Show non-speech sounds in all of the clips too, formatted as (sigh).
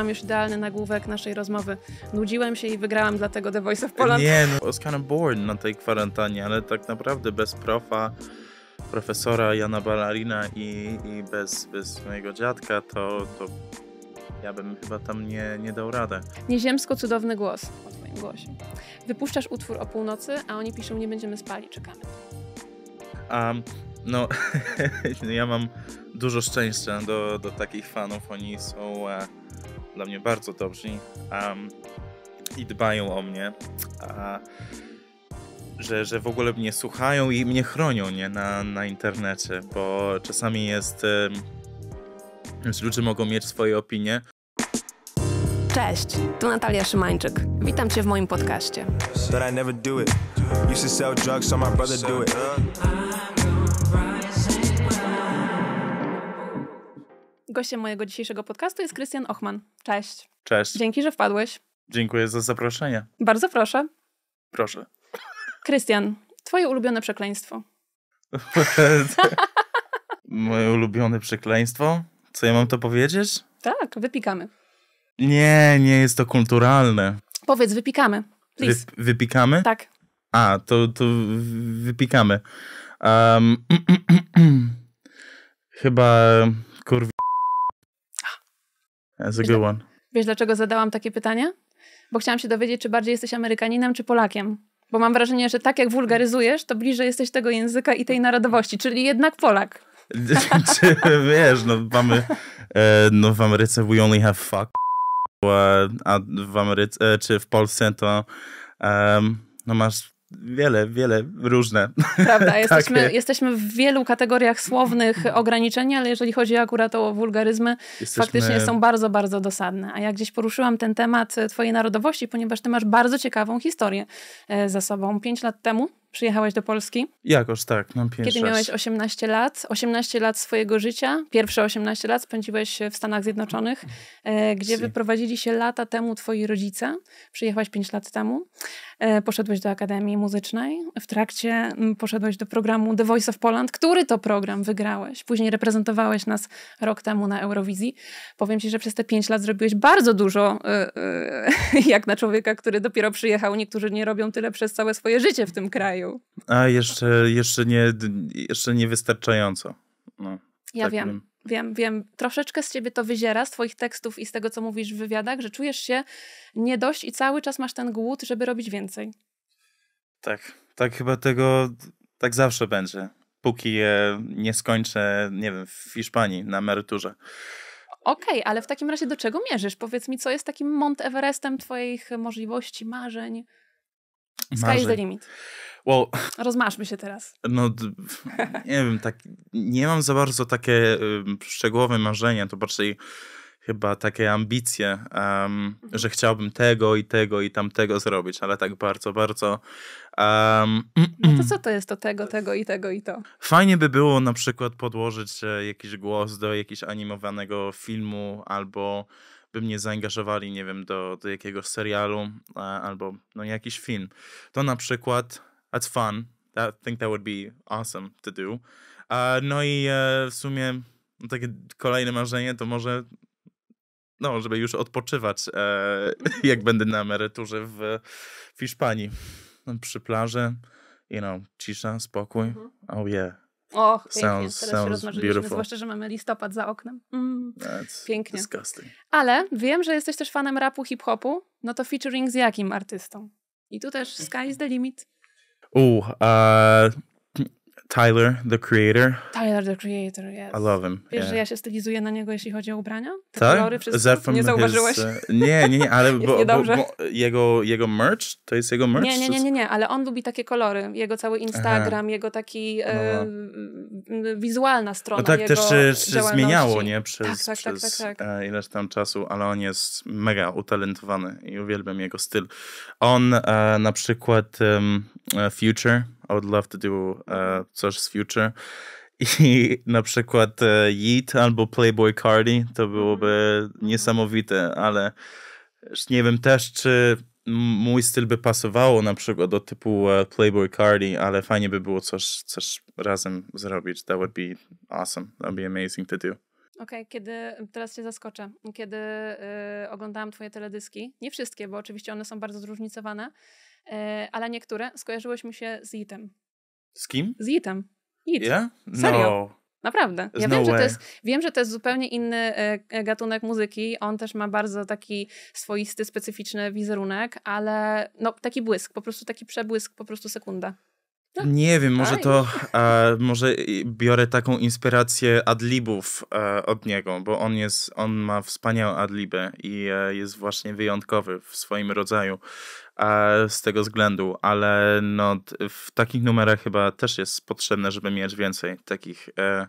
Mam już idealny nagłówek naszej rozmowy. Nudziłem się i wygrałam dlatego The Voice of Poland. Nie, no, I was kind of bored na tej kwarantannie, ale tak naprawdę bez profa, profesora Jana Balarina i, i bez, bez mojego dziadka, to, to ja bym chyba tam nie, nie dał radę. Nieziemsko cudowny głos o twoim głosie. Wypuszczasz utwór o północy, a oni piszą nie będziemy spali, czekamy. Um, no, (laughs) ja mam dużo szczęścia do, do takich fanów. Oni są e, dla mnie bardzo dobrzy um, i dbają o mnie. A, że, że w ogóle mnie słuchają i mnie chronią nie? Na, na internecie, bo czasami jest. Um, ludzie mogą mieć swoje opinie. Cześć, tu Natalia Szymańczyk. Witam Cię w moim podcaście. That I never do it. Used to sell drugs, so my brother do it. Gościem mojego dzisiejszego podcastu jest Krystian Ochman. Cześć. Cześć. Dzięki, że wpadłeś. Dziękuję za zaproszenie. Bardzo proszę. Proszę. Krystian, twoje ulubione przekleństwo. (laughs) Moje ulubione przekleństwo? Co ja mam to powiedzieć? Tak, wypikamy. Nie, nie jest to kulturalne. Powiedz, wypikamy. Wy, wypikamy? Tak. A, to, to wypikamy. Um, (clears throat) chyba kurwa That's a good one. Wiesz, dlaczego zadałam takie pytanie? Bo chciałam się dowiedzieć, czy bardziej jesteś Amerykaninem, czy Polakiem. Bo mam wrażenie, że tak jak wulgaryzujesz, to bliżej jesteś tego języka i tej narodowości, czyli jednak Polak. (laughs) czy wiesz, no mamy, e, no w Ameryce we only have fuck, a w Ameryce, e, czy w Polsce to no masz wiele, wiele różne. Prawda, (laughs) jesteśmy, jesteśmy w wielu kategoriach słownych (laughs) ograniczeni, ale jeżeli chodzi akurat o wulgaryzmy, jesteśmy... faktycznie są bardzo, bardzo dosadne. A ja gdzieś poruszyłam ten temat e, twojej narodowości, ponieważ ty masz bardzo ciekawą historię e, za sobą. Pięć lat temu przyjechałeś do Polski. Jakoś tak, mam pierwszy Kiedy miałeś 18 lat, 18 lat swojego życia, pierwsze 18 lat spędziłeś w Stanach Zjednoczonych, e, gdzie si. wyprowadzili się lata temu twoi rodzice. Przyjechałeś 5 lat temu. E, poszedłeś do Akademii Muzycznej. W trakcie m, mm, poszedłeś do programu The Voice of Poland, który to program wygrałeś. Później reprezentowałeś nas rok temu na Eurowizji. Powiem ci, że przez te 5 lat zrobiłeś bardzo dużo, e, e, (laughs) jak na człowieka, który dopiero przyjechał. Niektórzy nie robią tyle przez całe swoje życie w tym kraju kraju. A jeszcze, jeszcze, nie, jeszcze nie wystarczająco. No, ja tak wiem. Bym. Wiem, wiem. Troszeczkę z ciebie to wyziera, z twoich tekstów i z tego, co mówisz w wywiadach, że czujesz się nie dość i cały czas masz ten głód, żeby robić więcej. Tak, tak chyba tego, tak zawsze będzie. Póki nie skończę, nie wiem, w Hiszpanii na emeryturze. Okej, okay, ale w takim razie do czego mierzysz? Powiedz mi, co jest takim Mont Everestem twoich możliwości, marzeń? Sky is the limit. Well, Rozmaszmy się teraz. No, nie wiem, tak, nie mam za bardzo takie szczegółowe marzenia, to bardziej chyba takie ambicje, um, mhm. że chciałbym tego i tego i tamtego zrobić, ale tak bardzo, bardzo. Um, no to co to jest to tego, tego i tego i to? Fajnie by było na przykład podłożyć e, jakiś głos do jakiegoś animowanego filmu albo by mnie zaangażowali, nie wiem, do, do jakiegoś serialu albo no, jakiś film. To na przykład That's fun. I think that would be awesome to do. no i e, w sumie no, takie kolejne marzenie to może no, żeby już odpoczywać, e, (laughs) jak będę na emeryturze w, w Hiszpanii. No, przy plaży, you know, cisza, spokój. Mm -hmm. Oh yeah. Och, pięknie. Sounds, Teraz sounds się rozmarzyliśmy, zwłaszcza, że mamy listopad za oknem. Mm, pięknie. Disgusting. Ale wiem, że jesteś też fanem rapu, hip-hopu. No to featuring z jakim artystą? I tu też sky's the limit. Uh, uh Tyler, the creator. Tyler, the creator, yes. I love him. Wiesz, yeah. że ja się stylizuję na niego, jeśli chodzi o ubrania? Te tak? kolory, wszystko? Nie zauważyłeś? His, e, uh, nie, nie, nie, ale (laughs) bo, bo, bo, jego, jego merch, to jest jego merch? Nie, nie, nie, nie, nie, ale on lubi takie kolory. Jego cały Instagram, Aha. jego taki e, no. wizualna strona, no tak, też się, zmieniało, nie? Przez, tak, tak, przez tak, tak, tak. tak. E, ileś tam czasu, ale on jest mega utalentowany i uwielbiam jego styl. On e, na przykład e, Future i would love to do uh, coś z Future. I na przykład e, Yeet albo Playboy Cardi to mhm. byłoby mhm. niesamowite, ale nie wiem też, czy mój styl by pasowało na przykład do typu e, Playboy Cardi, ale fajnie by było coś, coś razem zrobić. That would be awesome. That would be amazing to do. Okej, okay, kiedy, teraz cię zaskoczę, kiedy y, oglądałam twoje teledyski, nie wszystkie, bo oczywiście one są bardzo zróżnicowane, E, ale niektóre skojarzyłyś mi się z Item. Z kim? Z Item. It. Yeah? Serio. No. Naprawdę. Ja no wiem, no że to jest, wiem, że to jest zupełnie inny e, e, gatunek muzyki. On też ma bardzo taki swoisty, specyficzny wizerunek, ale no, taki błysk, po prostu taki przebłysk, po prostu sekunda. No. Nie wiem, może Aj. to, e, może biorę taką inspirację adlibów e, od niego, bo on jest, on ma wspaniałe adlibę i e, jest właśnie wyjątkowy w swoim rodzaju. E, z tego względu, ale no, w takich numerach chyba też jest potrzebne, żeby mieć więcej takich e,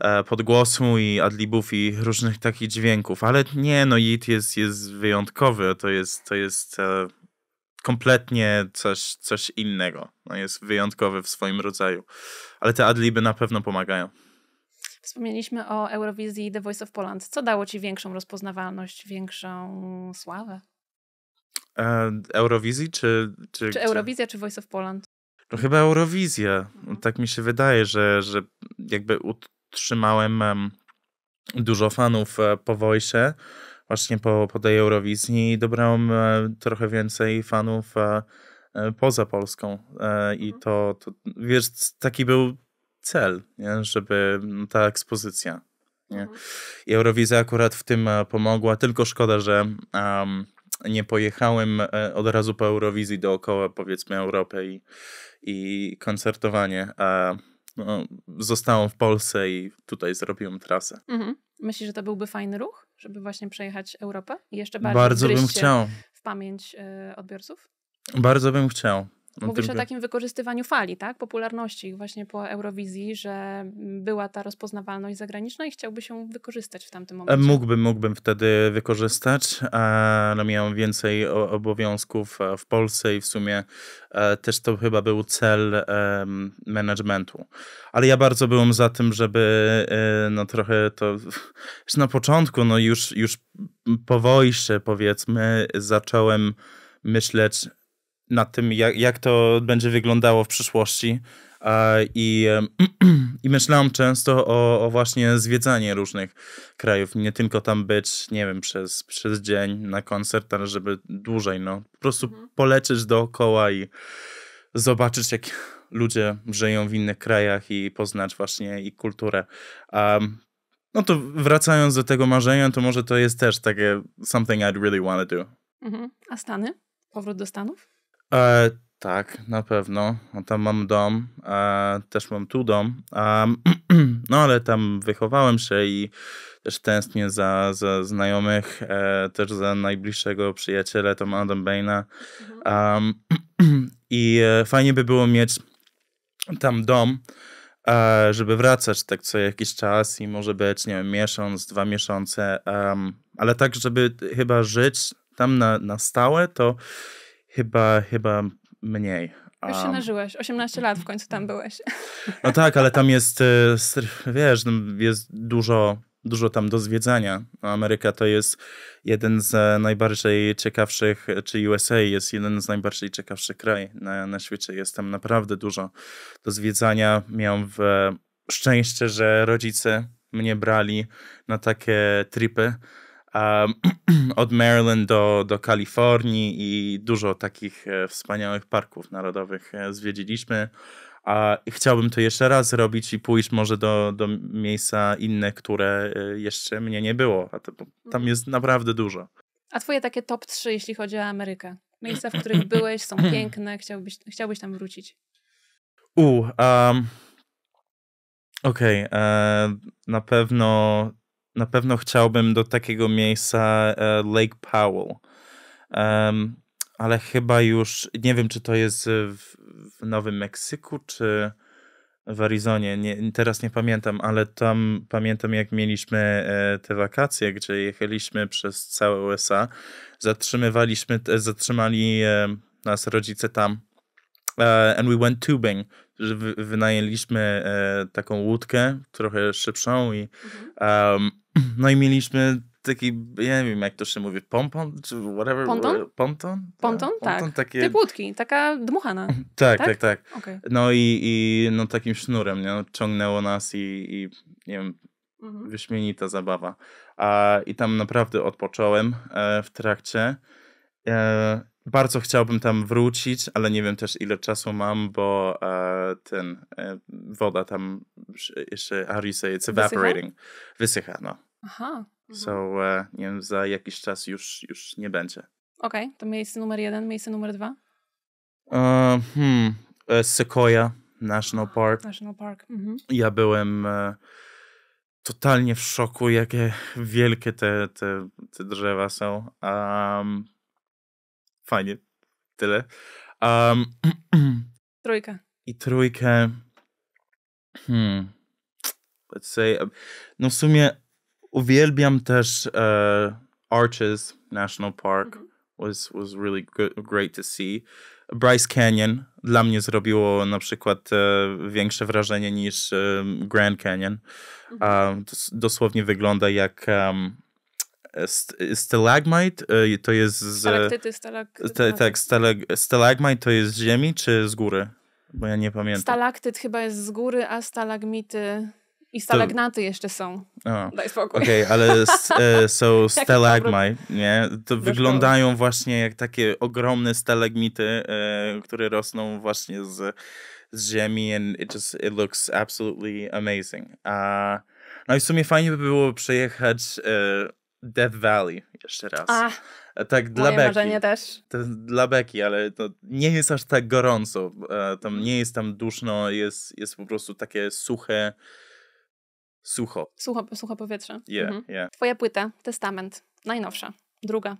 e, podgłosu i adlibów i różnych takich dźwięków, ale nie, no JIT jest, jest wyjątkowy, to jest, to jest e, kompletnie coś, coś innego. No jest wyjątkowy w swoim rodzaju, ale te adliby na pewno pomagają. Wspomnieliśmy o Eurowizji The Voice of Poland. Co dało Ci większą rozpoznawalność, większą sławę? E, Eurowizji czy... Czy, czy Eurowizja, czy Voice of Poland? No chyba Eurowizja. No tak mi się wydaje, że, że jakby utrzymałem dużo fanów e, po Wojsie, właśnie po, po tej Eurowizji i dobrałem e, trochę więcej fanów poza Polską. I mhm. to, to wiesz, taki był cel, nie? żeby no, ta ekspozycja. Nie? Mhm. I Eurowizja akurat w tym pomogła, tylko szkoda, że um, nie pojechałem e, od razu po Eurowizji dookoła, powiedzmy, Europy i, i koncertowanie, a no, zostałem w Polsce i tutaj zrobiłem trasę. Mhm. Myślisz, że to byłby fajny ruch, żeby właśnie przejechać Europę? I jeszcze bardziej Bardzo bym chciał. w pamięć y, odbiorców? Bardzo bym chciał. Mówisz o takim wykorzystywaniu fali, tak? Popularności właśnie po Eurowizji, że była ta rozpoznawalność zagraniczna i chciałby się wykorzystać w tamtym momencie. Mógłbym, mógłbym wtedy wykorzystać. No, miałem więcej obowiązków w Polsce i w sumie też to chyba był cel managementu. Ale ja bardzo byłem za tym, żeby e, no trochę to (laughs) na początku, no już, już po wojsze powiedzmy, zacząłem myśleć nad tym, jak, jak to będzie wyglądało w przyszłości. E, I, (clears throat) I myślałam często o, o, właśnie zwiedzanie różnych krajów. Nie tylko tam być, nie wiem, przez, przez dzień na koncert, ale żeby dłużej, no. Po prostu mhm. polecieć dookoła i zobaczyć, jak ludzie żyją w innych krajach i poznać właśnie ich kulturę. Um, no to wracając do tego marzenia, to może to jest też takie something I'd really want to do. Mhm. A Stany? Powrót do Stanów? E, tak, na pewno. O, tam mam dom, e, też mam tu dom, e, (clears throat) no ale tam wychowałem się i też tęsknię za, za znajomych, e, też za najbliższego przyjaciela, tam Adam Baina. Mhm. (clears throat) I e, fajnie by było mieć tam dom, e, żeby wracać tak co jakiś czas i może być, nie wiem, miesiąc, dwa miesiące, ale tak, żeby chyba żyć tam na, na stałe, to Chyba, chyba mniej. Już się nażyłeś, 18 lat w końcu tam byłeś. No tak, ale tam jest, e, wiesz, no, jest dużo, dużo tam do zwiedzania. No, Ameryka to jest jeden z e, najbardziej ciekawszych, e, czy USA jest jeden z najbardziej ciekawszych krajów. na, na świecie. Jest tam naprawdę dużo do zwiedzania. Miałem w, szczęście, że rodzice mnie brali na takie tripy um, (clears throat) od Maryland do, do Kalifornii i dużo takich e, wspaniałych parków narodowych e, zwiedziliśmy. A chciałbym to jeszcze raz zrobić i pójść może do, do miejsca inne, które e, jeszcze mnie nie było. A to, tam mhm. jest naprawdę dużo. A twoje takie top 3, jeśli chodzi o Amerykę? Miejsca, w których byłeś, są (clears throat) piękne, chciałbyś, chciałbyś tam wrócić? U, um, okej, okay, na pewno na pewno chciałbym do takiego miejsca e, Lake Powell. Um, ale chyba już nie wiem, czy to jest w, w Nowym Meksyku, czy w Arizonie. Nie, teraz nie pamiętam, ale tam pamiętam, jak mieliśmy e, te wakacje, gdzie jechaliśmy przez całe USA. Zatrzymywaliśmy, e, zatrzymali nas rodzice tam Uh, and we went tubing, że wy, wynajęliśmy e, taką łódkę, trochę szybszą i um, (clears throat) no i mieliśmy taki, ja nie wiem jak to się mówi, pompon czy whatever. Ponton? E, ponton? Ponton, tak. Ponton, tak. takie... Typ łódki, taka dmuchana. (clears throat) tak, tak, tak. tak. Okay. No i, i no, takim sznurem nie? No, ciągnęło nas i, i nie wiem, mhm. wyśmienita zabawa. A, I tam naprawdę odpocząłem e, w trakcie. E, bardzo chciałbym tam wrócić, ale nie wiem też ile czasu mam, bo e, ten e, woda tam jeszcze, how do you say, it's evaporating. Wysycha, Wysycha no. Aha. Mhm. So, e, nie wiem, za jakiś czas już, już nie będzie. Okej, okay, to miejsce numer jeden, miejsce numer dwa? E, hmm, e, Sequoia National Park. National Park. Mhm. Ja byłem e, totalnie w szoku, jakie wielkie te, te, te drzewa są. Um, fajnie. Tyle. Um, (clears throat) Trójkę. I trójkę. Hmm. Let's say. No w sumie uwielbiam też uh, Arches National Park. Mhm. Was, was really great to see. Bryce Canyon dla mnie zrobiło na przykład e, większe wrażenie niż e, Grand Canyon. Um, dosłownie wygląda jak um, Stalagmite y, to jest z... Stalaktyty, no, tak, tak. stalagmite to jest z ziemi czy z góry? Bo ja nie pamiętam. Stalaktyt chyba jest z góry, a stalagmity... I stalagnaty to... jeszcze są. O, Daj spokój. Okej, okay, ale e, (laughs) są stalagmite, nie? To wyglądają właśnie jak takie ogromne stalagmity, e, które rosną właśnie z, z ziemi and it just, it looks absolutely amazing. A, no i w sumie fajnie by było przejechać e, Death Valley jeszcze raz. Ach, e, tak dla moje Beki. marzenie też. To dla Beki, ale to nie jest aż tak gorąco. E, tam mhm. nie jest tam duszno, jest, jest po prostu takie suche, sucho. Sucho, sucho powietrze. Yeah, mhm. yeah. Twoja płyta, Testament, najnowsza, druga.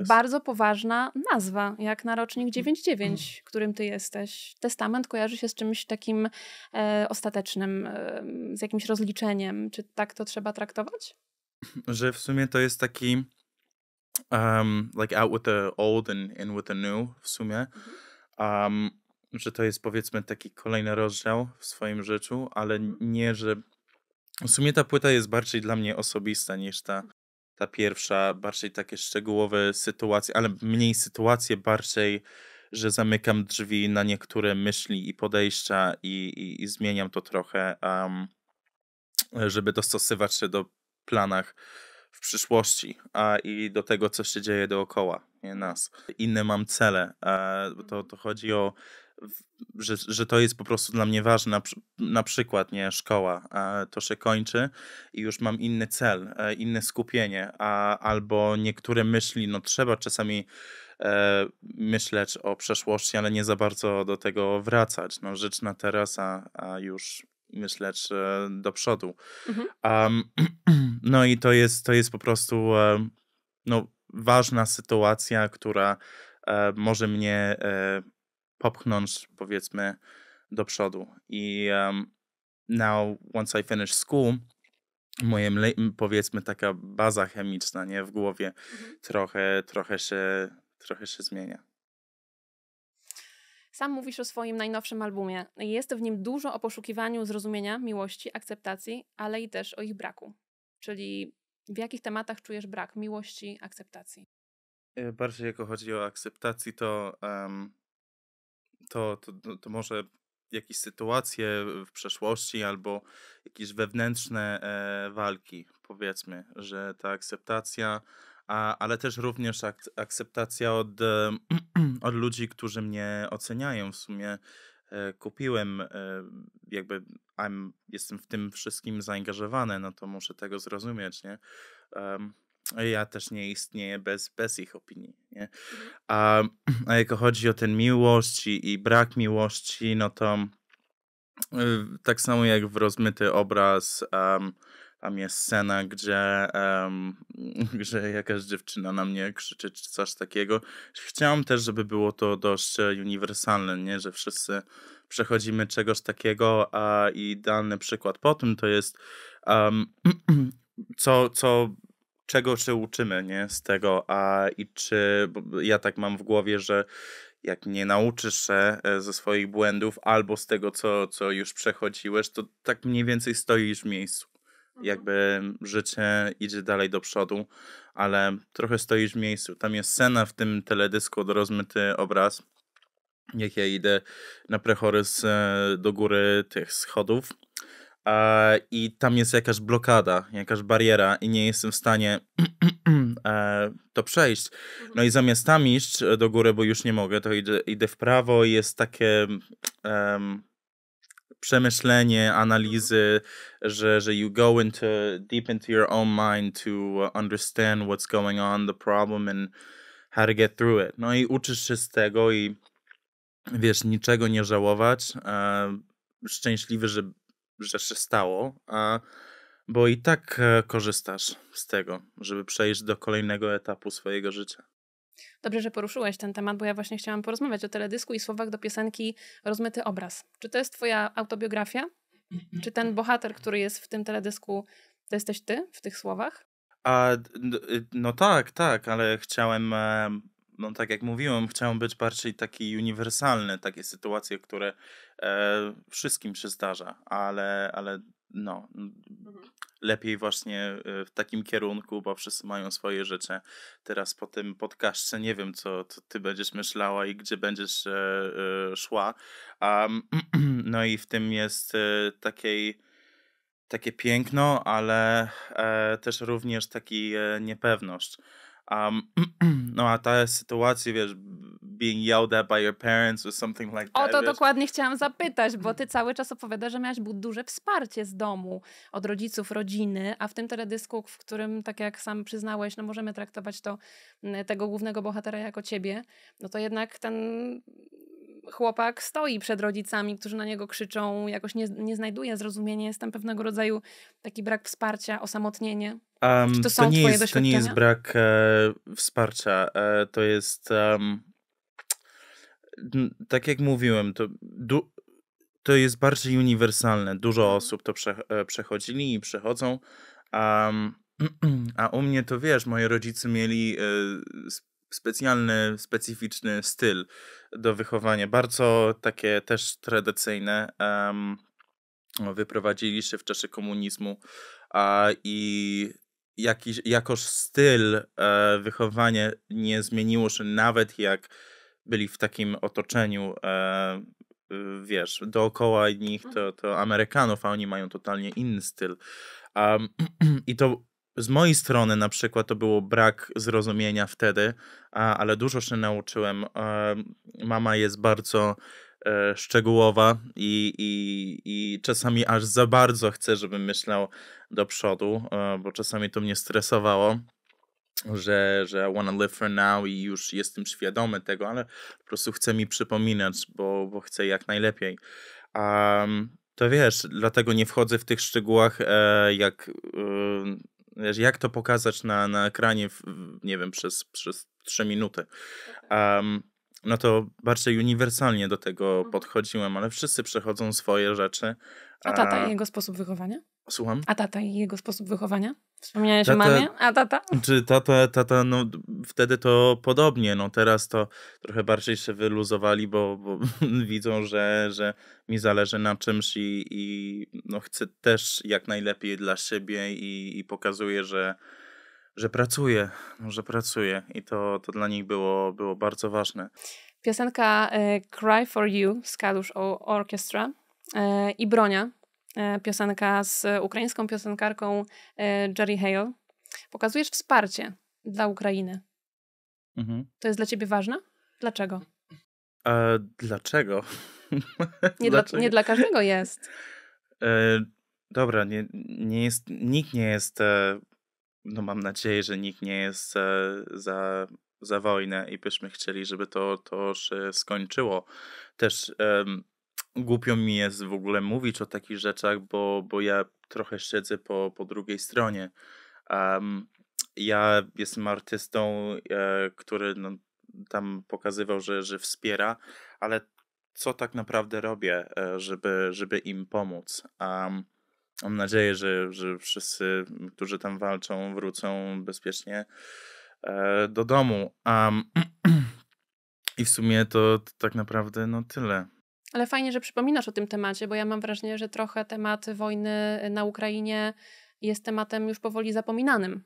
Yes. Bardzo poważna nazwa, jak na rocznik 99, mhm. mm. którym ty jesteś. Testament kojarzy się z czymś takim e, ostatecznym, e, z jakimś rozliczeniem. Czy tak to trzeba traktować? że w sumie to jest taki um, like out with the old and in with the new w sumie. Um, że to jest powiedzmy taki kolejny rozdział w swoim życiu, ale mhm. nie, że w sumie ta płyta jest bardziej dla mnie osobista niż ta, mhm. ta pierwsza, bardziej takie szczegółowe sytuacje, ale mniej sytuacje, bardziej, że zamykam drzwi na niektóre myśli i podejścia i, i, i zmieniam to trochę, um, żeby dostosować się do planach w przyszłości, a i do tego, co się dzieje dookoła nie nas. Inne mam cele. To, to mhm. chodzi o, że, że to jest po prostu dla mnie ważne. Na, przykład, nie, szkoła, to się kończy i już mam inny cel, e, inne skupienie, a, albo niektóre myśli, no trzeba czasami e, myśleć o przeszłości, ale nie za bardzo do tego wracać. No, rzecz na teraz, a, a już myślę, czy do przodu. Mhm. Um, (clears throat) no i to jest, to jest po prostu e, no, ważna sytuacja, która e, może mnie e, popchnąć, powiedzmy, do przodu. I um, now, once I finish school, moje, powiedzmy, taka baza chemiczna nie, w głowie mhm. trochę, trochę, się, trochę się zmienia. Sam mówisz o swoim najnowszym albumie. Jest w nim dużo o poszukiwaniu zrozumienia, miłości, akceptacji, ale i też o ich braku. Czyli w jakich tematach czujesz brak miłości, akceptacji? E, bardziej jako chodzi o akceptacji, to, um, to, to, to, może jakieś sytuacje w przeszłości albo jakieś wewnętrzne e, walki, powiedzmy, że ta akceptacja a, ale też również ak akceptacja od, (clears throat) od ludzi, którzy mnie oceniają. W sumie e, kupiłem, e, jakby I'm, jestem w tym wszystkim zaangażowany, no to muszę tego zrozumieć, nie? ja też nie istnieję bez, bez ich opinii. Nie? Mhm. A, a jak chodzi o ten miłość i, brak miłości, no to e, tak samo jak w rozmyty obraz tam jest scena, gdzie, um, (laughs) gdzie jakaś dziewczyna na mnie krzyczy czy coś takiego. Chciałam też, żeby było to dość uniwersalne, nie? że wszyscy przechodzimy czegoś takiego, a idealny przykład po tym to jest um, (clears throat) co, co czego się uczymy nie, z tego, a i czy ja tak mam w głowie, że jak nie nauczysz się e, ze swoich błędów albo z tego, co, co już przechodziłeś, to tak mniej więcej stoisz w miejscu. Mhm. jakby życie idzie dalej do przodu, ale trochę stoisz w miejscu. Tam jest scena w tym teledysku, rozmyty obraz, jak ja idę na prechory z, e, do góry tych schodów i tam jest jakaś blokada, jakaś bariera i nie jestem w stanie (clears throat) e, to przejść. No i mhm. zamiast tam iść e, do góry, bo już nie mogę, to idę, idę w prawo i jest takie um, przemyślenie, analizy, że, że you go into deep into your own mind to uh, understand what's going on, the problem and how to get through it. No i uczysz się z tego i wiesz, niczego nie żałować. szczęśliwy, że, że się stało, bo i tak e, korzystasz z tego, żeby przejść do kolejnego etapu swojego życia. Dobrze, że poruszyłeś ten temat, bo ja właśnie chciałam porozmawiać o teledysku i słowach do piosenki Rozmyty obraz. Czy to jest twoja autobiografia? Mhm. Czy ten bohater, który jest w tym teledysku, to jesteś ty w tych słowach? A, y, no tak, tak, ale chciałem, e, no tak jak mówiłem, chciałem być bardziej taki uniwersalny, takie sytuacje, które e, wszystkim się zdarza, ale, ale no, mhm. lepiej właśnie e, w takim kierunku, bo wszyscy mają swoje rzeczy. Teraz po tym podcaście nie wiem, co, co ty będziesz myślała i gdzie będziesz e, e, szła. Um, (clears throat) no i w tym jest e, takiej, takie piękno, ale e, też również taki e, niepewność. Um, (clears throat) no a ta sytuacja, wiesz, being yelled at by your parents or something like that. O to dokładnie chciałam zapytać, bo ty mm. cały czas opowiadasz, że miałaś duże wsparcie z domu, od rodziców, rodziny, a w tym teledysku, w którym, tak jak sam przyznałeś, no możemy traktować to, mm, tego głównego bohatera jako ciebie, no to jednak ten chłopak stoi przed rodzicami, którzy na niego krzyczą, jakoś nie, nie znajduje zrozumienia, jest tam pewnego rodzaju taki brak wsparcia, osamotnienie. Um, to, to, nie jest, to nie jest brak e, wsparcia, e, to jest um, tak jak mówiłem, to, to jest bardziej uniwersalne. Dużo mhm. osób to prze e, przechodzili i przechodzą. A, (clears throat) a u mnie to wiesz, moi rodzice mieli e, specjalny, specyficzny styl do wychowania, bardzo takie też tradycyjne. Um, wyprowadzili się w czasie komunizmu a, i jakiś, jakoś styl e, wychowanie wychowania nie zmieniło się, nawet jak byli w takim otoczeniu, e, e wiesz, dookoła nich to, mhm. to Amerykanów, a oni mają totalnie inny styl. Um, (clears throat) I to z mojej strony na przykład to było brak zrozumienia wtedy, a, ale dużo się nauczyłem. mama jest bardzo e, szczegółowa i, i, i czasami aż za bardzo chce, żebym myślał do przodu, e, bo czasami to mnie stresowało że, że I wanna live for now i już jestem świadomy tego, ale po prostu chcę mi przypominać, bo, bo chcę jak najlepiej. Um, to wiesz, dlatego nie wchodzę w tych szczegółach, e, jak, e, wiesz, jak to pokazać na, na ekranie, w, nie wiem, przez, przez 3 minuty. Um, no to bardziej uniwersalnie do tego mhm. podchodziłem, ale wszyscy przechodzą swoje rzeczy. A tata i jego sposób wychowania? Słucham? A tata i jego sposób wychowania? Wspomniałeś tata, o mamie, a tata? Czy tata, tata, no wtedy to podobnie, no teraz to trochę bardziej się wyluzowali, bo, bo (laughs) widzą, że, że mi zależy na czymś i, i no, chcę też jak najlepiej dla siebie i, i pokazuję, że, że pracuję, no, że pracuję i to, to dla nich było, było bardzo ważne. Piosenka e, Cry for You z Kalusz Orchestra e, i Bronia E, piosenka z ukraińską piosenkarką e, Jerry Hale. Pokazujesz wsparcie dla Ukrainy. Mhm. To jest dla ciebie ważne? Dlaczego? E, dlaczego? (laughs) Nie, dlaczego? Dla, nie dla każdego jest. E, dobra, nie, nie jest, nikt nie jest, e, no mam nadzieję, że nikt nie jest za, za wojnę i byśmy chcieli, żeby to, to się skończyło. Też głupio mi jest w ogóle mówić o takich rzeczach, bo, bo ja trochę siedzę po, po drugiej stronie. Um, ja jestem artystą, e, który no, tam pokazywał, że, że wspiera, ale co tak naprawdę robię, e, żeby, żeby im pomóc? Um, mam nadzieję, że, że wszyscy, którzy tam walczą, wrócą bezpiecznie e, do domu. Um, (clears throat) I w sumie to, to tak naprawdę no tyle. Ale fajnie, że przypominasz o tym temacie, bo ja mam wrażenie, że trochę temat wojny na Ukrainie jest tematem już powoli zapominanym.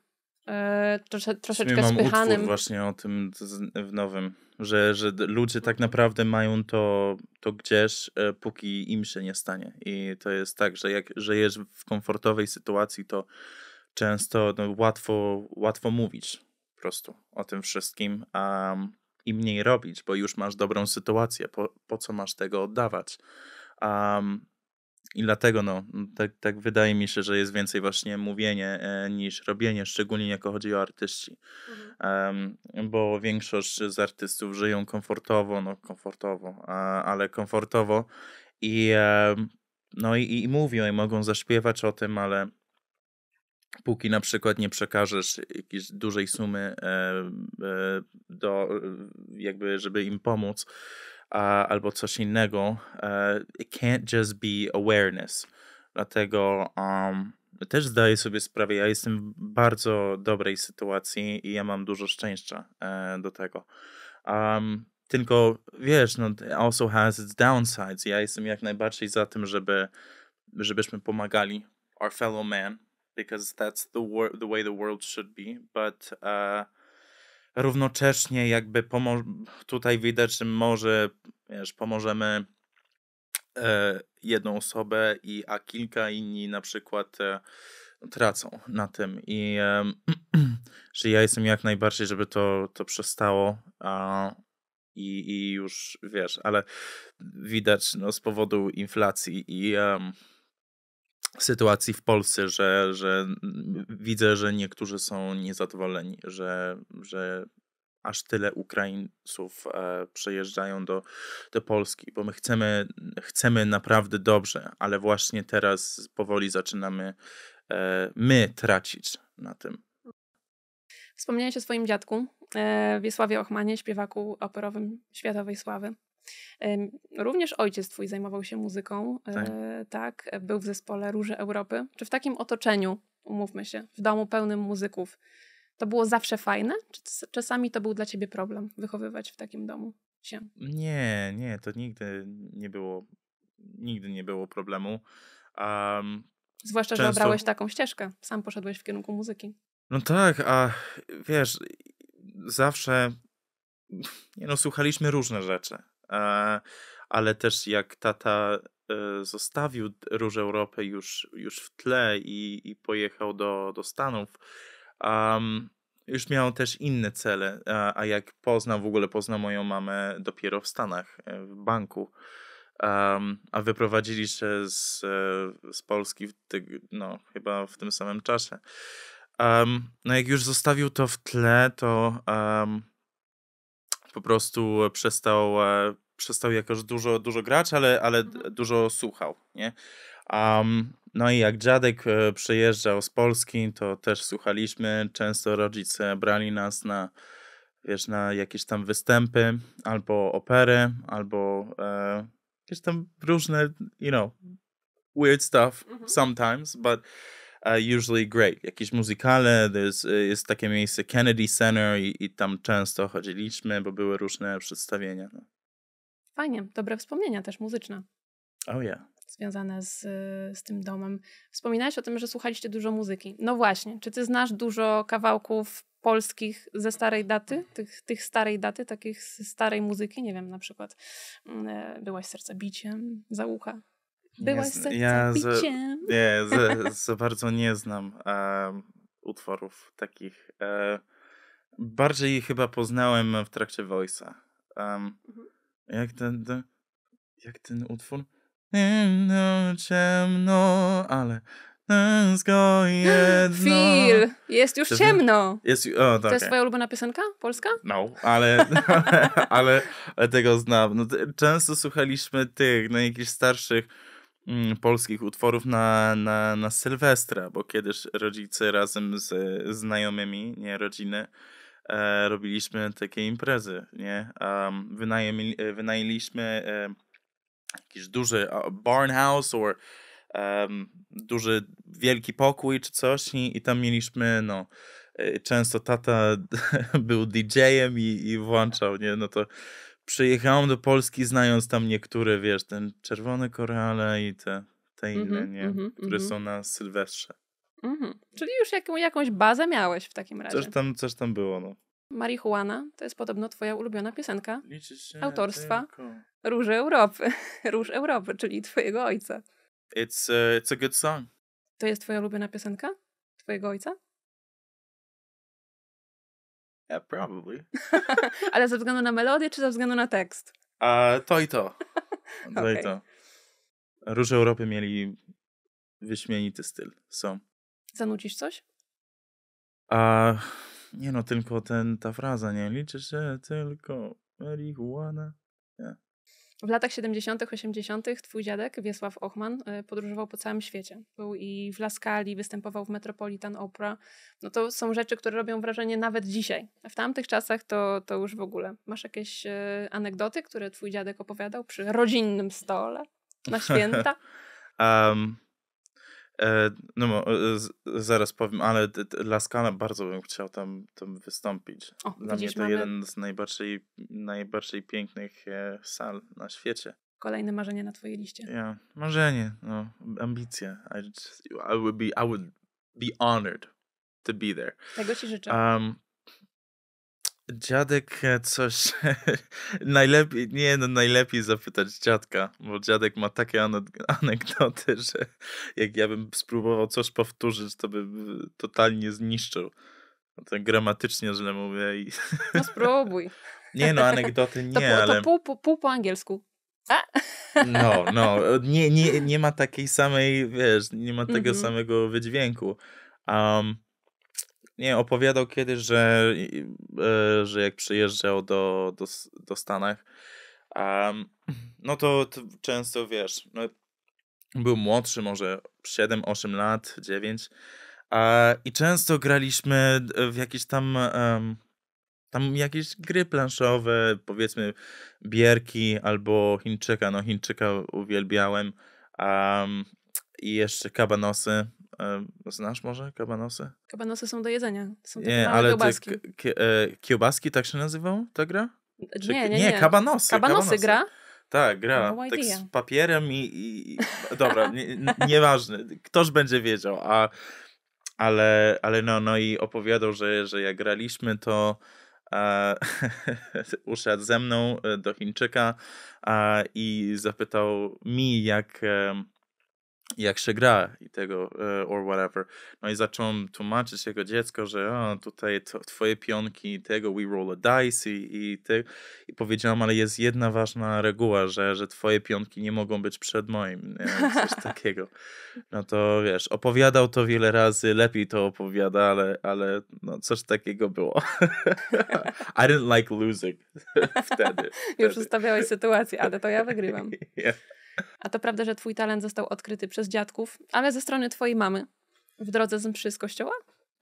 E, trosze, troszeczkę mam spychanym. Utwór właśnie o tym w nowym, że, że ludzie tak naprawdę mają to, to gdzieś, e, póki im się nie stanie. I to jest tak, że jak żyjesz w komfortowej sytuacji, to często no, łatwo, łatwo mówić po prostu o tym wszystkim. a i mniej robić, bo już masz dobrą sytuację, po, po co masz tego oddawać. Um, I dlatego no, tak, tak, wydaje mi się, że jest więcej właśnie mówienie e, niż robienie, szczególnie jako chodzi o artyści. Mhm. Um, bo większość z artystów żyją komfortowo, no komfortowo, a, ale komfortowo i e, no i, i mówią i mogą zaśpiewać o tym, ale póki na przykład nie przekażesz jakiejś dużej sumy e, e, do, e, jakby, żeby im pomóc, albo coś innego, it can't just be awareness. Dlatego um, też zdaję sobie sprawę, ja jestem w bardzo dobrej sytuacji i ja mam dużo szczęścia do tego. Um, tylko wiesz, no, also has its downsides. Ja jestem jak najbardziej za tym, żeby, żebyśmy pomagali our fellow man, because that's the, wor- the way the world should be, but uh, równocześnie jakby pomo- tutaj widać, że może wiesz, pomożemy e, jedną osobę i a kilka inni na przykład e, tracą na tym i e, (clears throat) że ja jestem jak najbardziej, żeby to, to przestało a, i, i już wiesz, ale widać no, z powodu inflacji i um, sytuacji w Polsce, że, że widzę, że niektórzy są niezadowoleni, że, że aż tyle Ukraińców e, przejeżdżają do, do Polski, bo my chcemy, chcemy naprawdę dobrze, ale właśnie teraz powoli zaczynamy e, my tracić na tym. Wspomniałeś o swoim dziadku, e, Wiesławie Ochmanie, śpiewaku operowym światowej sławy. Również ojciec twój zajmował się muzyką, e, tak. tak. Był w zespole Róże Europy. Czy w takim otoczeniu, umówmy się, w domu pełnym muzyków, to było zawsze fajne? Czy czasami to był dla ciebie problem wychowywać w takim domu się? Nie, nie, to nigdy nie było, nigdy nie było problemu. Um, Zwłaszcza, często... że obrałeś taką ścieżkę, sam poszedłeś w kierunku muzyki. No tak, a wiesz, zawsze no, słuchaliśmy różne rzeczy ale też jak tata e, zostawił Róż Europy już, już w tle i, i pojechał do, do Stanów, um, już miał też inne cele, a, a jak poznał, w ogóle poznał moją mamę dopiero w Stanach, e, w banku, um, a wyprowadzili się z, e, z Polski w ty, no, chyba w tym samym czasie. Um, no jak już zostawił to w tle, to um, po prostu e, przestał, e, przestał jakoś dużo, dużo grać, ale, ale mhm. dużo słuchał, nie? Um, no i jak dziadek e, przyjeżdżał z Polski, to też słuchaliśmy. Często rodzice brali nas na, wiesz, na jakieś tam występy, albo opery, albo e, jakieś tam różne, you know, weird stuff mhm. sometimes, but usually great. Jakieś muzykale, y, jest takie miejsce Kennedy Center i, i, tam często chodziliśmy, bo były różne przedstawienia. No. Fajnie, dobre wspomnienia też muzyczne. Oh yeah. Związane z, y, z tym domem. Wspominałeś o tym, że słuchaliście dużo muzyki. No właśnie, czy ty znasz dużo kawałków polskich ze starej daty, tych, tych starej daty, takich z starej muzyki? Nie wiem, na przykład mm, e, byłaś serca biciem, za ucha. Byłaś ja, serca ja biciem. nie, za, bardzo nie znam utworów takich. Um, bardziej chyba poznałem w trakcie Voice'a. Mhm. jak, ten, ten, jak ten utwór? Ciemno, ciemno, ale tęsko (gasps) jedno. Feel. Jest już ciemno. Jest, o, to, okay. jest tak. twoja ulubiona piosenka polska? No, ale, ale, (laughs) ale, tego znam. No, często słuchaliśmy tych, no, jakichś starszych Mm, polskich utworów na, na, na Sylwestra, bo kiedyś rodzice razem z znajomymi, nie rodziny, e, robiliśmy takie imprezy, nie? Um, mm, wynajmi, e, wynajęliśmy e, jakiś duży barn house or um, duży, wielki pokój czy coś i, i tam mieliśmy, no, e, często tata (laughs) był DJ-em i, i włączał, nie? No to przyjechałem do Polski znając tam niektóre, wiesz, ten czerwone korale i te, te inne, mm -hmm, nie? Mm -hmm, które mm -hmm. są na Sylwestrze. Mhm, czyli już jaką, jakąś bazę miałeś w takim razie. Coś tam, coś tam było, no. Marihuana to jest podobno twoja ulubiona piosenka autorstwa tylko. Róży Europy. (laughs) Róż Europy, czyli twojego ojca. It's a, e, it's a good song. To jest twoja ulubiona piosenka? Twojego ojca? Yeah, probably. (laughs) Ale ze względu na melodię, czy ze względu na tekst? A, to i to. (laughs) To okay. i to. Róże Europy mieli wyśmienity styl. Są. Zanucisz coś? A, nie no, tylko ten, ta fraza, nie? Liczy się tylko marihuana. Yeah. W latach 70., 80. twój dziadek Wiesław Ochman y, podróżował po całym świecie. Był i w Laskali, występował w Metropolitan Opera. No to są rzeczy, które robią wrażenie nawet dzisiaj. W tamtych czasach to, to już w ogóle. Masz jakieś y, anegdoty, które twój dziadek opowiadał przy rodzinnym stole na (laughs) święta? um, E, no, e, zaraz powiem, ale Laskana bardzo bym chciał tam, tam wystąpić. O, Dla widzisz, mnie to mamy... jeden z najbardziej, najbardziej pięknych e, sal na świecie. Kolejne marzenie na twojej liście. ja, Marzenie, no, ambicje. I, just, I, would be, I would be honored to be there. Tego ci życzę. Um, Dziadek e, coś (laughs) najlepiej, nie no, najlepiej zapytać dziadka, bo dziadek ma takie anegdoty, (laughs) że jak ja bym spróbował coś powtórzyć, to by totalnie zniszczył. Tak gramatycznie źle mówię i... No spróbuj. (laughs) Nie no, anegdoty nie, to, ale... To pół, pół, pół po angielsku. A? No, no, nie, nie, nie ma takiej samej, wiesz, nie ma tego mm -hmm. samego wydźwięku. Um, nie, opowiadał kiedyś, że, e, że jak przyjeżdżał do, do, do Stanach, um, no to, to, często wiesz, no, był młodszy, może 7-8 lat, 9. A, I często graliśmy e, w jakieś tam, um, tam jakieś gry planszowe, powiedzmy bierki albo Chińczyka. No Chińczyka uwielbiałem. Um, I jeszcze kabanosy Znasz może kabanosy? Kabanosy są do jedzenia. Są takie nie, ale kiełbaski. Ty, e, kiełbaski tak się nazywał ta gra? Czy, nie, nie, nie, nie, kabanosy. Kabanosy, kabanosy. gra? Tak, gra. No, no tak z papierem i... i, dobra, nie, Ktoś będzie wiedział, a, ale, ale no, no i opowiadał, że, że jak graliśmy, to e, a, (laughs) usiadł ze mną e, do Chińczyka a, i zapytał mi, jak jak się gra i tego, e, or whatever. No i zacząłem tłumaczyć jego dziecko, że a, tutaj to, twoje pionki tego, we roll a dice i, i, ty i powiedziałam, ale jest jedna ważna reguła, że, że twoje pionki nie mogą być przed moim, nie? coś (laughs) takiego. No to wiesz, opowiadał to wiele razy, lepiej to opowiada, ale, ale no, coś takiego było. (laughs) I didn't like losing (laughs) wtedy. Już wtedy. ustawiałeś sytuację, ale to ja wygrywam. Yeah. A to prawda, że twój talent został odkryty przez dziadków, ale ze strony twojej mamy w drodze z mszy z kościoła?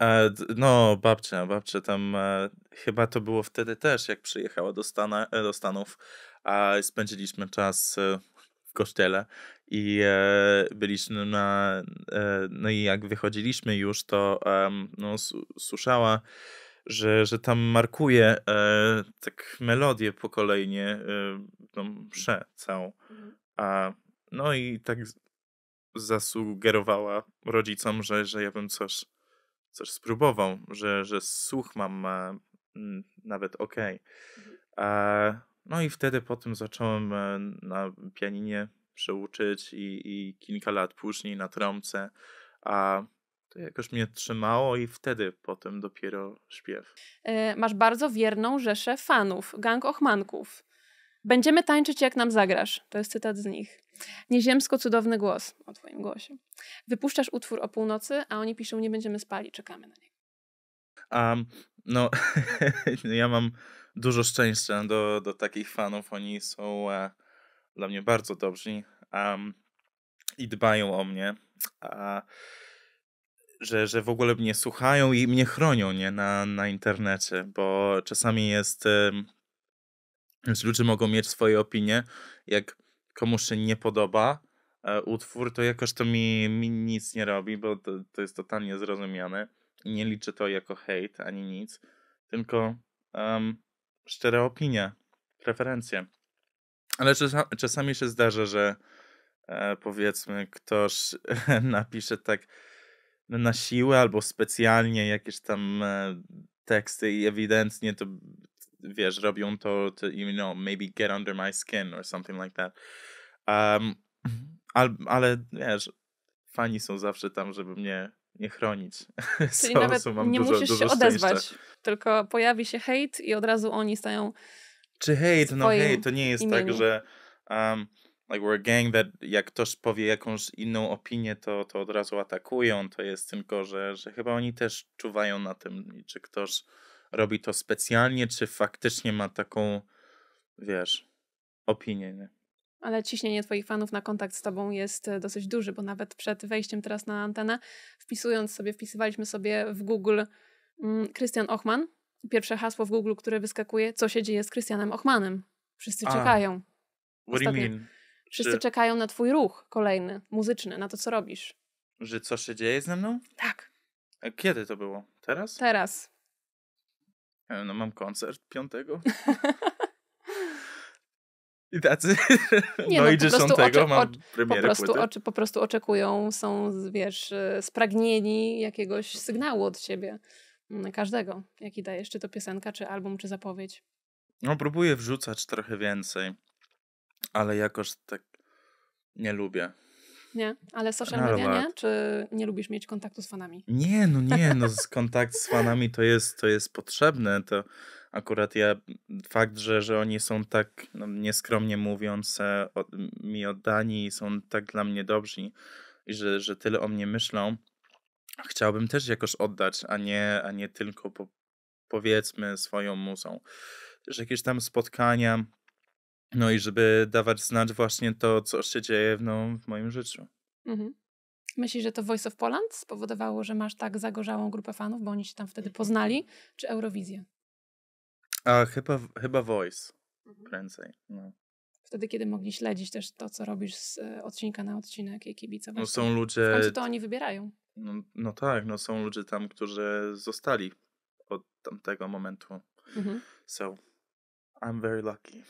E, no, babcia, babcia tam e, chyba to było wtedy też, jak przyjechała do, Stana, e, do Stanów, a spędziliśmy czas e, w kościele i e, byliśmy na, e, no i jak wychodziliśmy już, to e, no, słyszała, że, że tam markuje e, tak melodię po kolejnie, e, tą mszę całą. Mhm. A, no i tak zasugerowała rodzicom, że, że ja bym coś, coś spróbował, że, że słuch mam e, mm, nawet ok. Mhm. a no i wtedy potem zacząłem e, na pianinie przeuczyć i, i, kilka lat później na trąbce, a to jakoś mnie trzymało i wtedy potem dopiero śpiew. E, masz bardzo wierną rzeszę fanów, gang ochmanków. Będziemy tańczyć, jak nam zagrasz. To jest cytat z nich. Nieziemsko cudowny głos o twoim głosie. Wypuszczasz utwór o północy, a oni piszą, nie będziemy spali, czekamy na niego. Um, (laughs) no, ja mam dużo szczęścia do, do takich fanów. Oni są e, dla mnie bardzo dobrzy um, i dbają o mnie. A, że, że w ogóle mnie słuchają i mnie chronią nie, na, na internecie, bo czasami jest. E, więc ludzie mogą mieć swoje opinie. Jak komuś się nie podoba e, utwór, to jakoś to mi, mi nic nie robi, bo to, to jest totalnie zrozumiane. I nie liczy to jako hejt ani nic, tylko um, szczere opinie, preferencje. Ale czasami, czasami się zdarza, że e, powiedzmy ktoś (laughs) napisze tak na siłę albo specjalnie jakieś tam e, teksty i ewidentnie to wiesz, robią to, to you know, maybe get under my skin or something like that. Um, al, ale wiesz, fani są zawsze tam, żeby mnie nie chronić. (laughs) Czyli so, nawet so nie dużo, musisz dużo się odezwać, szczęścia. tylko pojawi się hejt i od razu oni stają Czy hejt, no hate, to nie jest tak, imieniu. tak, że um, like we're a gang that jak ktoś powie jakąś inną opinię, to, to od razu atakują, to jest tylko, że, że chyba oni też czuwają na tym, czy ktoś robi to specjalnie, czy faktycznie ma taką, wiesz, opinię, nie? Ale ciśnienie Twoich fanów na kontakt z Tobą jest e, dosyć duży, bo nawet przed wejściem teraz na antenę, wpisując sobie, wpisywaliśmy sobie w Google Krystian mm, Ochman. Pierwsze hasło w Google, które wyskakuje, co się dzieje z Krystianem Ochmanem. Wszyscy A, czekają. What do you mean? Wszyscy że... czekają na Twój ruch kolejny, muzyczny, na to, co robisz. Że co się dzieje ze mną? Tak. A e, kiedy to było? Teraz? Teraz. E, no mam koncert piątego. (laughs) I tacy. Nie, no, no i dziesiątego mam premierę po prostu, płyty. po prostu oczekują, są, wiesz, e, spragnieni jakiegoś sygnału od ciebie. Mm, każdego, jaki dajesz, czy to piosenka, czy album, czy zapowiedź. No, próbuję wrzucać trochę więcej, ale jakoś tak nie lubię. Nie? Ale social no, media nie? Czy nie lubisz mieć kontaktu z fanami? Nie, no nie, no (laughs) kontakt z fanami to jest, to jest potrzebne, to akurat ja, fakt, że, że oni są tak, no, nieskromnie mówiąc, e, od, mi oddani i są tak dla mnie dobrzy i że, że tyle o mnie myślą, chciałbym też jakoś oddać, a nie, a nie tylko po, powiedzmy swoją muzą. Też jakieś tam spotkania, no i żeby dawać znać właśnie to, co się dzieje no, w moim życiu. Mhm. Myślisz, że to Voice of Poland spowodowało, że masz tak zagorzałą grupę fanów, bo oni się tam wtedy mhm. poznali, czy Eurowizję? A, chyba, chyba Voice mhm. prędzej. No. Wtedy, kiedy mogli śledzić też to, co robisz z e, odcinka na odcinek i kibicować. No są ludzie... W końcu to oni wybierają. No, no tak, no są ludzie tam, którzy zostali od tamtego momentu. Mhm. So, I'm very lucky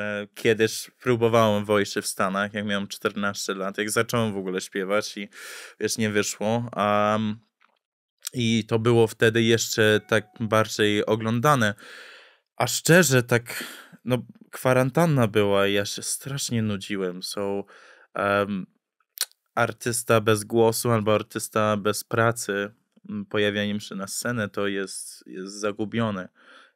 że kiedyś próbowałem wojszy w Stanach, jak miałem 14 lat, jak zacząłem w ogóle śpiewać i wiesz, nie wyszło. Um, I to było wtedy jeszcze tak bardziej oglądane. A szczerze, tak, no, kwarantanna była i ja się strasznie nudziłem. So, um, artysta bez głosu albo artysta bez pracy pojawianiem się na scenę to jest, jest zagubione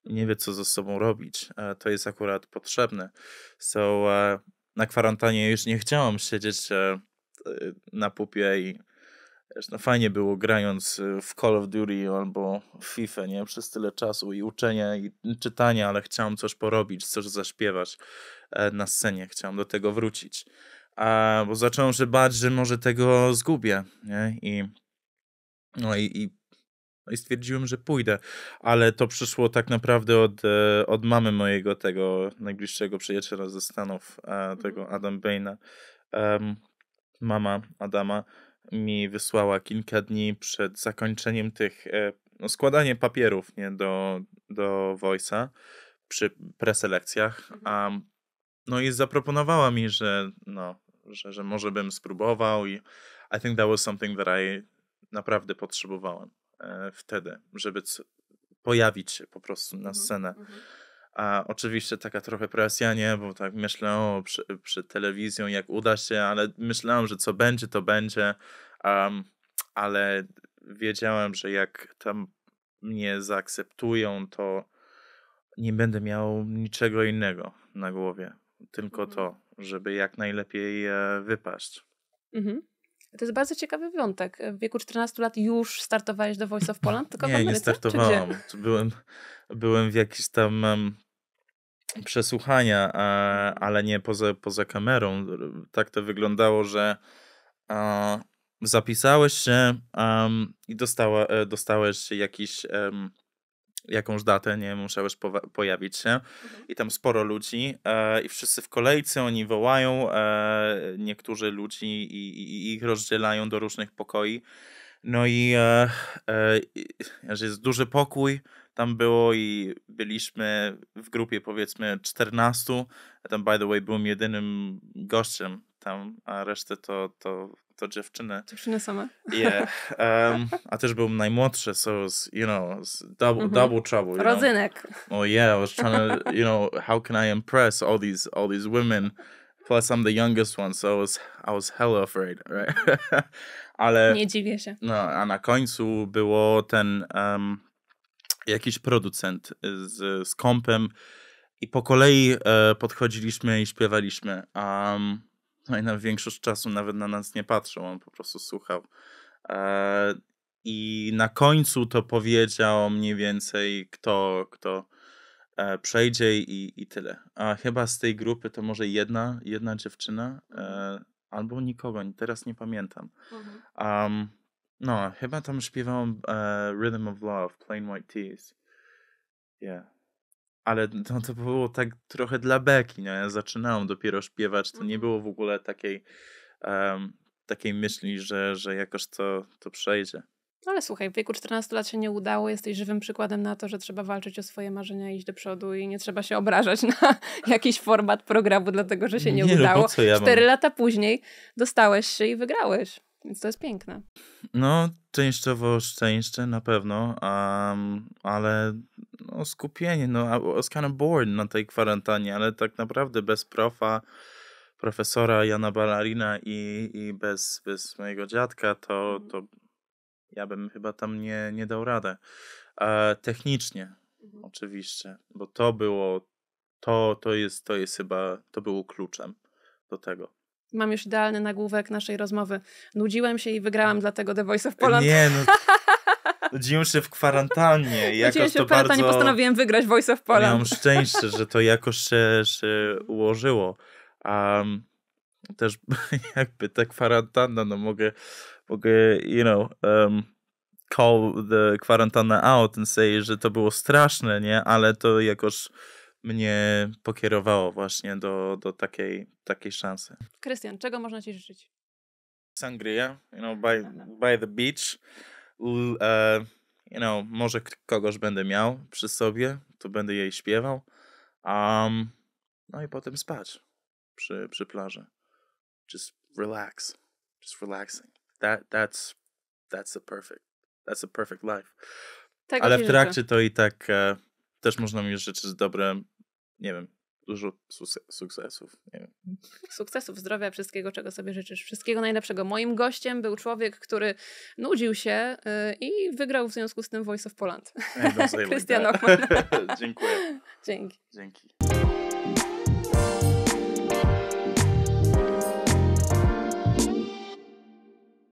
nie wie, co ze sobą robić. E, to jest akurat potrzebne. So, e, na kwarantannie już nie chciałam siedzieć e, na pupie i no fajnie było grając w Call of Duty albo w FIFA, nie? Przez tyle czasu i uczenia i czytania, ale chciałam coś porobić, coś zaśpiewać na scenie. Chciałam do tego wrócić. A, bo zacząłem się bać, że może tego zgubię, nie? I no i, i no i stwierdziłem, że pójdę, ale to przyszło tak naprawdę od, e, od mamy mojego tego najbliższego przyjaciela ze Stanów, e, mhm. tego Adam Baina. Um, mama Adama mi wysłała kilka dni przed zakończeniem tych, e, no, składanie papierów nie, do, do Voice'a przy preselekcjach. Um, no i zaproponowała mi, że, no, że, że może bym spróbował i I think that was something that I naprawdę potrzebowałem. E, wtedy, żeby pojawić się po prostu na mhm, scenę. Mhm. A oczywiście taka trochę presja, nie, bo tak myślę, o, przy, przy telewizją jak uda się, ale myślałem, że co będzie, to będzie, um, ale wiedziałem, że jak tam mnie zaakceptują, to nie będę miał niczego innego na głowie, tylko mhm. to, żeby jak najlepiej e, wypaść. Mhm. To jest bardzo ciekawy wyjątek. W wieku 14 lat już startowałeś do Voice of Poland, tylko Nie, tak nie startowałem. Byłem, byłem w jakichś tam um, przesłuchania, e, ale nie poza, poza kamerą. Tak to wyglądało, że zapisałeś się um, i dostała, e, dostałeś jakiś jakąś datę, nie musiał już pojawić się mhm. i tam sporo ludzi e, i wszyscy w kolejce, oni wołają e, niektórzy ludzi i, i, i, ich rozdzielają do różnych pokoi. No i e, e, jest duży pokój, tam było i byliśmy w grupie powiedzmy 14, tam by the way byłem jedynym gościem tam, a resztę to, to to dziewczyny. Dziewczyny same. Yeah. Um, a też był najmłodszy, so was, you know, double, mm -hmm. double trouble. Rodzynek. Know? Oh yeah, I was trying to, you know, how can I impress all these, all these women? Plus I'm the youngest one, so I was, I was hella afraid, right? (laughs) Ale... Nie dziwię się. No, a na końcu było ten um, jakiś producent z, z kompem i po kolei e, podchodziliśmy i śpiewaliśmy. Um, no i na większość czasu nawet na nas nie patrzył, on po prostu słuchał. E, I na końcu to powiedział mniej więcej kto, kto e, przejdzie i, i tyle. A chyba z tej grupy to może jedna, jedna dziewczyna e, mhm. albo nikogo, teraz nie pamiętam. Um, no, chyba tam śpiewałam Rhythm of Love, Plain White Tees. Yeah ale (laughs) no, to było tak trochę dla beki. No, ja zaczynałam dopiero śpiewać, to nie mhm. było w ogóle takiej, um, takiej myśli, że, że jakoś to, to przejdzie. No ale słuchaj, w wieku 14 lat się nie udało, jesteś żywym przykładem na to, że trzeba walczyć o swoje marzenia, iść do przodu i nie trzeba się obrażać na (laughs) jakiś format programu, dlatego że się nie, nie no udało. Ja Cztery lata później dostałeś się i wygrałeś. Więc to jest piękne. No, częściowo szczęście na pewno, um, ale no, skupienie, no, I was kind of bored na tej kwarantannie, ale tak naprawdę bez profa, profesora Jana Balarina i, i bez, bez mojego dziadka, to, to ja bym chyba tam nie, nie dał radę. E, technicznie, mhm. oczywiście, bo to było, to, to jest, to jest chyba, to było kluczem do tego mam już idealny nagłówek naszej rozmowy. Nudziłem się i wygrałam dlatego The Voice of Poland. Nie, no. (laughs) Nudziłem się w kwarantannie. Nudziłem się w kwarantannie, bardzo... postanowiłem wygrać Voice of Poland. Miałem szczęście, że to jakoś się, się ułożyło. Um, też (laughs) jakby ta kwarantanna, no mogę, mogę you know... Um, call the kwarantanna out and say, że to było straszne, nie? Ale to jakoś mnie pokierowało właśnie do, do takiej, takiej szansy. Krystian, czego można ci życzyć? Sangria, you know, by, no, no. by the beach. Uh, you know, może kogoś będę miał przy sobie, to będę jej śpiewał. Um, no i potem spać przy, przy plaży. Just relax. Just relaxing. That, that's, that's a perfect, that's a perfect life. Tego Ale w trakcie życzę. to i tak e, też można mi życzyć dobre nie wiem, dużo sukcesów. Nie wiem. Sukcesów, zdrowia, wszystkiego, czego sobie życzysz. Wszystkiego najlepszego. Moim gościem był człowiek, który nudził się y, i wygrał w związku z tym Voice of Poland. Krystian (laughs) tak. (laughs) Dziękuję. Dzięki. Dzięki.